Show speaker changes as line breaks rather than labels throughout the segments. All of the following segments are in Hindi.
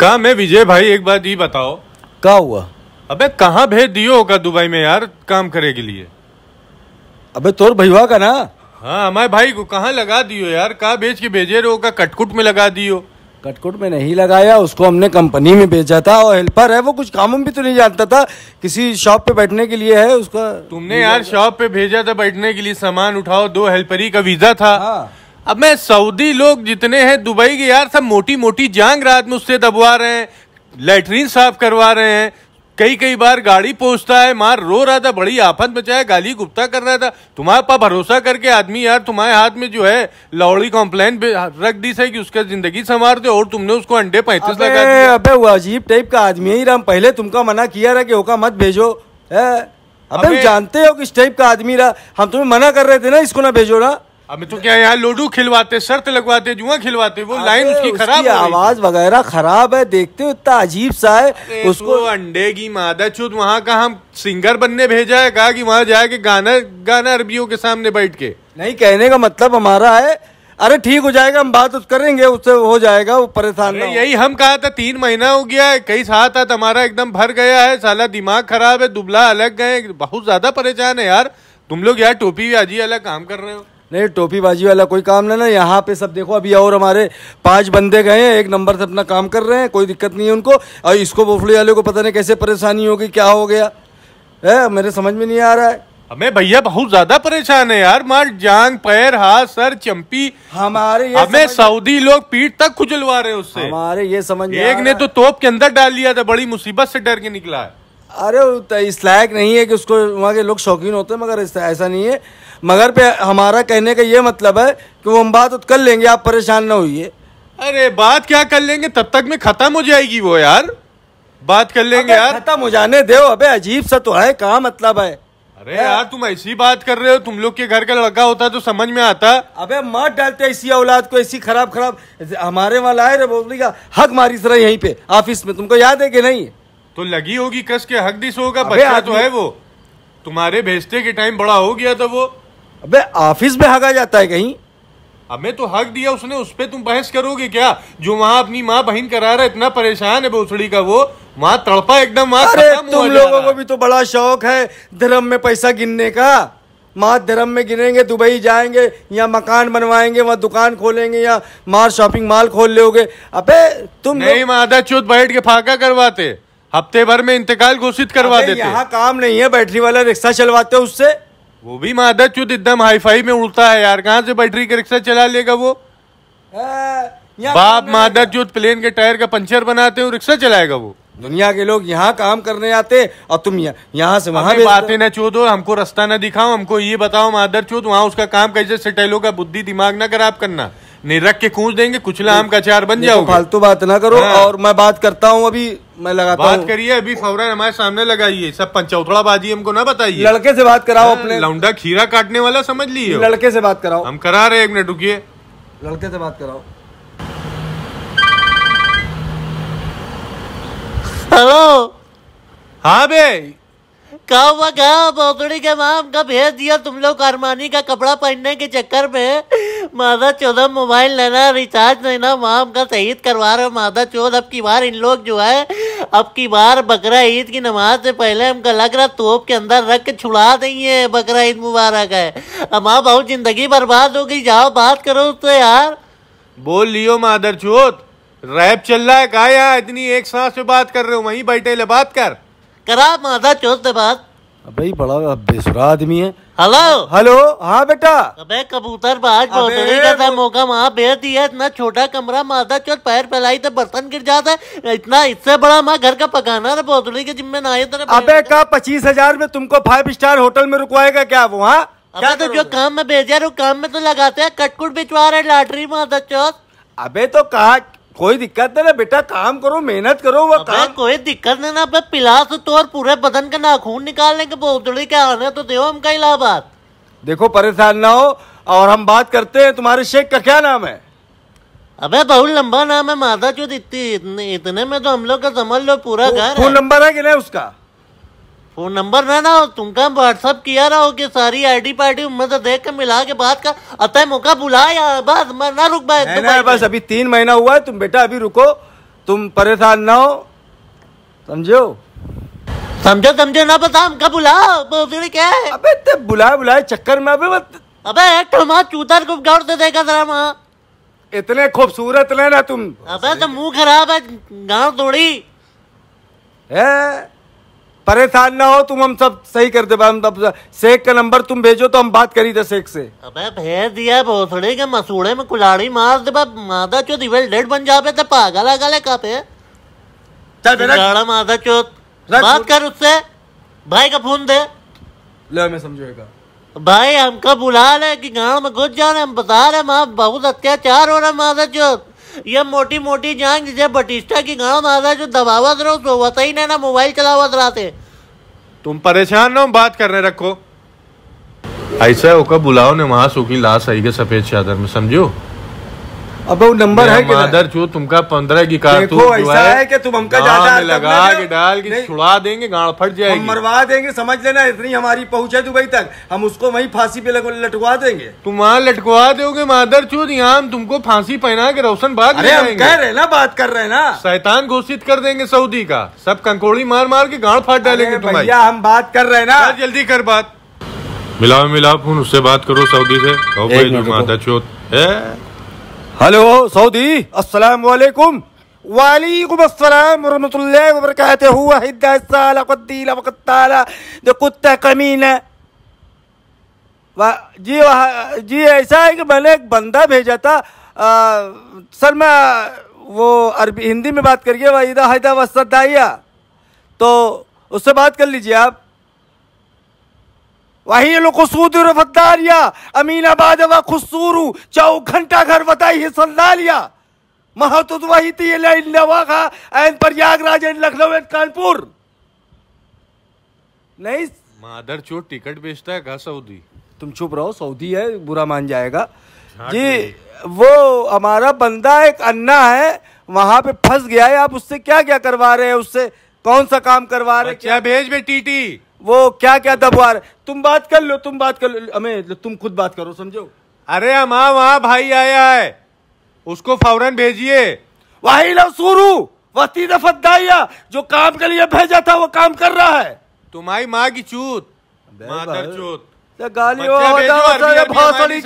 का मैं विजय भाई एक बात ये बताओ क्या हुआ अबे कहाँ भेज दियो होगा दुबई में यार काम करे के लिए अबे तोर भैया का ना हाँ हमारे भाई को कहाँ लगा दियो यार कहाँ भेज के भेजे रहो का कटकुट में लगा दियो कटकुट में नहीं लगाया उसको हमने कंपनी में भेजा था और हेल्पर है वो कुछ काम भी तो नहीं जानता था किसी शॉप पे बैठने के लिए है उसका तुमने यार शॉप पे भेजा था बैठने के लिए सामान उठाओ दो हेल्परी का वीजा था हाँ। अब मैं सऊदी लोग जितने हैं दुबई के यार सब मोटी मोटी जांग रात में उससे दबवा रहे हैं लेटरिन साफ करवा रहे हैं कई कई बार गाड़ी पहुंचता है मार रो रहा था बड़ी आफत बचाया गाली गुप्ता कर रहा था तुम्हारे पा भरोसा करके आदमी यार तुम्हारे हाथ में जो है लौड़ी कॉम्प्लेन रख दी से कि उसका जिंदगी संवार दे और तुमने उसको अंडे पैंतीस लगा दिए अबे वो अजीब टाइप का आदमी है राम पहले तुमका मना किया रहा कि होका मत भेजो है अब जानते हो किस टाइप का आदमी रहा हम तुम्हें मना कर रहे थे ना इसको ना भेजो ना अब तो क्या यहाँ लूडो खिलवाते शर्त लगवाते जुआ खिलवाते वो लाइन उसकी खराब आवाज वगैरह खराब है देखते हो इतना अजीब सा है उसको अंडे की मादा चुत वहाँ का हम सिंगर बनने भेजा है कहा कि वहाँ जाके गाना गाना अरबियों के सामने बैठ के नहीं कहने का मतलब हमारा है अरे ठीक हो जाएगा हम बात करेंगे उससे हो जाएगा वो परेशान नहीं यही हम कहा था तीन महीना हो गया है कई साथ हाथ हमारा एकदम भर गया है साला दिमाग खराब है दुबला अलग गए बहुत ज्यादा परेशान है यार तुम लोग यार टोपी भी आज अलग काम कर रहे हो नहीं टोपी बाजी वाला कोई काम नहीं ना यहाँ पे सब देखो अभी और हमारे पांच बंदे गए हैं एक नंबर से अपना काम कर रहे हैं कोई दिक्कत नहीं है उनको और इसको बोफड़ी वाले को पता नहीं कैसे परेशानी होगी क्या हो गया है मेरे समझ में नहीं आ रहा है हमें भैया बहुत ज्यादा परेशान है यार मार जांग पैर हाथ सर चंपी हमारे ये हमें सऊदी लोग पीठ तक खुजलवा रहे उससे हमारे ये समझ एक ने तो तोप के अंदर डाल लिया था बड़ी मुसीबत से डर के निकला है अरे इस लायक नहीं है कि उसको वहाँ के लोग शौकीन होते हैं मगर ऐसा नहीं है मगर पे हमारा कहने का ये मतलब है कि वो हम बात कर लेंगे आप परेशान ना होइए अरे बात क्या कर लेंगे तब तक में ख़त्म हो जाएगी वो यार बात कर लेंगे यार खत्म हो जाने दो अबे अजीब सा तो है कहा मतलब है अरे यार, यार तुम ऐसी बात कर रहे हो तुम लोग के घर का लड़का होता तो समझ में आता अबे मत डालते ऐसी औलाद को ऐसी खराब खराब हमारे वहाँ लाए रे का हक मारी सर यहीं पे ऑफिस में तुमको याद है कि नहीं तो लगी होगी कस के हक दिस होगा बच्चा तो है वो तुम्हारे भेजते के टाइम बड़ा हो गया था वो अबे ऑफिस में हगा जाता है कहीं हमें तो हक दिया उसने उस पर तुम बहस करोगे क्या जो वहाँ अपनी माँ बहन करा रहा है इतना परेशान है बोसड़ी का वो वहाँ तड़पा एकदम अरे तुम लोगों को भी तो बड़ा शौक है धर्म में पैसा गिनने का माँ धर्म में गिनेंगे दुबई जाएंगे या मकान बनवाएंगे वहाँ दुकान खोलेंगे या मार शॉपिंग मॉल खोल लोगे अबे तुम नहीं माधा चुत बैठ के फाका करवाते हफ्ते भर में इंतकाल घोषित करवा देते यहाँ काम नहीं है बैटरी वाला रिक्शा चलवाते उससे वो भी मादा चुत एकदम हाई फाई में उड़ता है यार कहाँ से बैटरी का रिक्शा चला लेगा वो बाप मादा चुत प्लेन के टायर का पंचर बनाते हैं रिक्शा चलाएगा वो दुनिया के लोग यहाँ काम करने आते और तुम यहाँ से वहां बातें ना चो दो हमको रास्ता ना दिखाओ हमको ये बताओ मादर चोत वहाँ उसका काम कैसे सेटल होगा बुद्धि दिमाग ना खराब करना नहीं रख के कूच देंगे कुछ आम का चार बन तो जाओ फालतू बात ना करो हाँ। और मैं बात करता हूँ अभी मैं लगाता बात करिए अभी फौरन हमारे सामने लगाइए सब पंचौथड़ा बाजी हमको ना बताइए लड़के से बात कराओ हाँ, अपने लौंडा खीरा काटने वाला समझ लिए लड़के से बात कराओ हम करा रहे एक मिनट रुकिए लड़के से बात कराओ हेलो हाँ भाई
का हुआ का बोतड़ी के माम का भेज दिया तुम लोग अरमानी का कपड़ा पहनने के चक्कर में मादा चौदह मोबाइल लेना रिचार्ज लेना माम का शहीद करवा रहे हो मादा चौदह अब की बार इन लोग जो है अब की बार बकरा ईद की नमाज से पहले हमको लग रहा तोप के अंदर रख के छुड़ा देंगे बकरा ईद मुबारक है अब माँ बहुत जिंदगी बर्बाद
हो गई जाओ बात करो उससे यार बोल लियो मादर चौथ रैप चल रहा है कहा यार इतनी एक सांस में बात कर रहे हो वहीं बैठे ले बात कर करा मादा चोत बात भाई बड़ा बेसुरा आदमी है हेलो हेलो हाँ बेटा अबे कबूतर
बाज बोतली मौका वहाँ बेच दिया इतना छोटा कमरा मादा चौथ पैर फैलाई तो बर्तन गिर जाता है इतना इससे बड़ा माँ घर का पकाना था बोतली के जिम्मे ना तो अबे का पच्चीस हजार में तुमको फाइव स्टार होटल में रुकवाएगा क्या वो हाँ क्या तो जो काम में भेजा रहा काम में तो लगाते हैं कटकुट बिचवा रहे लाटरी मादा चौथ अबे तो कहा कोई दिक्कत नहीं ना बेटा काम करो मेहनत करो वो काम कोई दिक्कत नहीं ना पे पिलास तो और पूरे बदन का नाखून निकालने के बोतड़ी के आने तो हम हमका इलाहाबाद देखो परेशान ना हो और हम बात करते हैं तुम्हारे शेख का क्या नाम है अबे बहुत लंबा नाम है माता चौथ इतने में तो हम लोग का समझ लो पूरा तो घर फोन नंबर है कि नहीं उसका वो नंबर ना ना तुमका व्हाट्सअप किया रहा हो कि सारी आईडी पार्टी मत देख के मिला के बात कर
अतः मौका बुलाया बस मैं ना रुक पाए नहीं, नहीं, बस अभी तीन महीना हुआ है तुम बेटा अभी रुको तुम परेशान ना हो समझो समझो समझो ना पता हमका बुलाओ क्या है अबे ते बुलाए बुलाए चक्कर में अबे मत अबे एक
चूतर को गौर से देखा जरा माँ इतने खूबसूरत लेना तुम अबे तो मुंह खराब
है गांव थोड़ी है परेशान ना हो तुम हम सब सही कर दे शेख का नंबर तुम भेजो तो हम बात करी थे शेख से अबे भेज
दिया भोसड़े के मसूड़े में कुलाड़ी मार दे मादा चो दिवेल डेड बन जा पे पागल आगल है कापे चल बेटा मादा चोत बात कर उससे भाई का फोन दे
ले मैं समझेगा
भाई हमका बुला ले कि गांव में घुस जा रहे हम बता रहे माँ बहुत अत्याचार हो रहा है मादा चोत ये मोटी मोटी जान जिसे बटिस्टा की गांव दादा जो दबावत रहो सोवत ही ना ना मोबाइल चलावत थे
तुम परेशान ना बात करने रखो ऐसा होकर बुलाओ ने वहां सूखी लाश आई के सफेद चादर में समझो अब वो नंबर है कि मादर चो तुमका पंद्रह की कारतूस ऐसा है, है कि तुम हमका ज्यादा लगा के डाल के छुड़ा देंगे गाड़ फट जाएगी हम मरवा देंगे समझ लेना इतनी हमारी पहुंच है दुबई तक हम उसको वहीं फांसी पे लटकवा देंगे तुम वहाँ लटकवा दोगे मादर चो यहाँ हम तुमको फांसी पहना के रोशन बात अरे कह रहे ना बात कर रहे ना शैतान घोषित कर देंगे सऊदी का सब कंकोड़ी मार मार के गाड़ फाट डालेंगे भैया हम बात कर रहे ना जल्दी कर बात मिलाओ मिलाओ फोन उससे बात करो सऊदी से कहो भाई मादर चोत है हेलो सऊदी अस्सलाम वालेकुम वालेकुम अस्सलाम रहमतुल्लाहि व बरकातहू हुआ साल साला कद्दीला वकत्ताला जो कुत्ता कमीना जी जी ऐसा है कि मैंने एक बंदा भेजा था आ, सर मैं वो अरबी हिंदी में बात करिए वाहिदा हैदा वसदाइया तो उससे बात कर लीजिए आप वही लुकसूदर फद्दारिया अमीनाबाद व खुसूरू चौ घंटा घर बताई सल्लालिया महतुद वही थी का एन प्रयागराज एन लखनऊ एन कानपुर नहीं मादर चोट टिकट बेचता है का सऊदी तुम चुप रहो सऊदी है बुरा मान जाएगा जी वो हमारा बंदा एक अन्ना है वहां पे फंस गया है आप उससे क्या क्या करवा रहे हैं उससे कौन सा काम करवा रहे हैं क्या भेज बे टीटी वो क्या क्या दबवा रहे तुम बात कर लो तुम बात कर लो हमें तुम खुद बात करो समझो अरे अमां वहां भाई आया है उसको फौरन भेजिए वही लो सूरू वती दफदाइया जो काम के लिए भेजा था वो काम कर रहा है तुम्हारी माँ की चूत चूत तो गाली भाषणी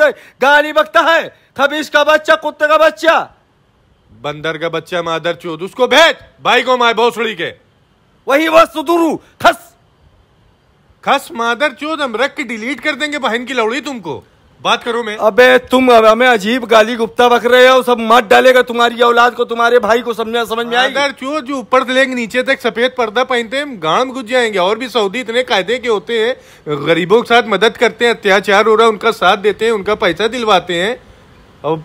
तो गाली बकता है खबीश का बच्चा कुत्ते का बच्चा बंदर का बच्चा मादर चूत उसको भेज भाई को माए भोसड़ी के वही वह सुदुरु खस खस मादर चोद हम रख के डिलीट कर देंगे बहन की लौड़ी तुमको बात करो मैं अबे तुम हमें अजीब गाली गुप्ता बख रहे हो सब मत डालेगा तुम्हारी औलाद को तुम्हारे भाई को समझा समझ में आएगा चोर जो ऊपर से लेंगे नीचे तक सफेद पर्दा पहनते हैं गांव गुज घुस जाएंगे और भी सऊदी इतने कायदे के होते हैं गरीबों के साथ मदद करते हैं अत्याचार हो रहा है उनका साथ देते हैं उनका पैसा दिलवाते हैं और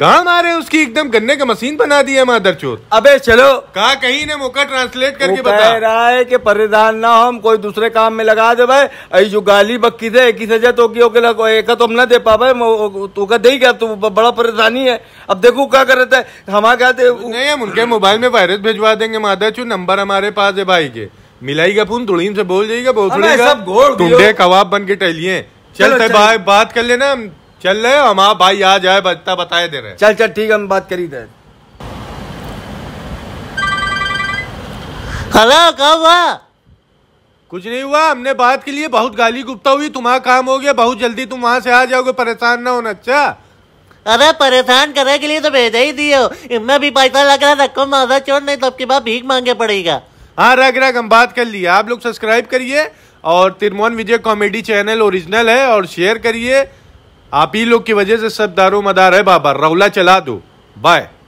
आ मारे उसकी एकदम गन्ने का मशीन बना दिया मादर चोर अबे चलो कहा कहीं ने मौका ट्रांसलेट करके बता रहा है कि परिधान ना हो हम कोई दूसरे काम में लगा दे भाई अई जो गाली बक्की थे एक ही सजा तो की होके लगो एक तो हम ना दे पा भाई तू का दे गया तू बड़ा परेशानी है अब देखो क्या कर रहता है हमारे कहते नहीं हम उनके मोबाइल में वायरस भिजवा देंगे मादर चोर नंबर हमारे पास है भाई के मिलाईगा फोन तुड़ीन से बोल जाएगा बहुत कबाब बन के टहलिए भाई बात कर लेना चल रहे हम आप भाई आ जाए बता बताए दे रहे चल चल ठीक हम बात करी दे हेलो क्या हुआ कुछ नहीं हुआ हमने बात के लिए बहुत गाली गुप्ता हुई तुम्हारा काम हो गया बहुत जल्दी तुम वहां से आ जाओगे परेशान
ना होना अच्छा अरे परेशान करने के लिए तो भेजा ही दियो इनमें भी पैसा लग रहा
रखो माथा चोर नहीं तो आपके की भीख मांगे पड़ेगा हाँ रख रख हम बात कर लिए आप लोग सब्सक्राइब करिए और Tirmohan Vijay comedy channel original है और शेयर करिए आप ही लोग की वजह से सब दारो मदार है बाबा रौला चला दो बाय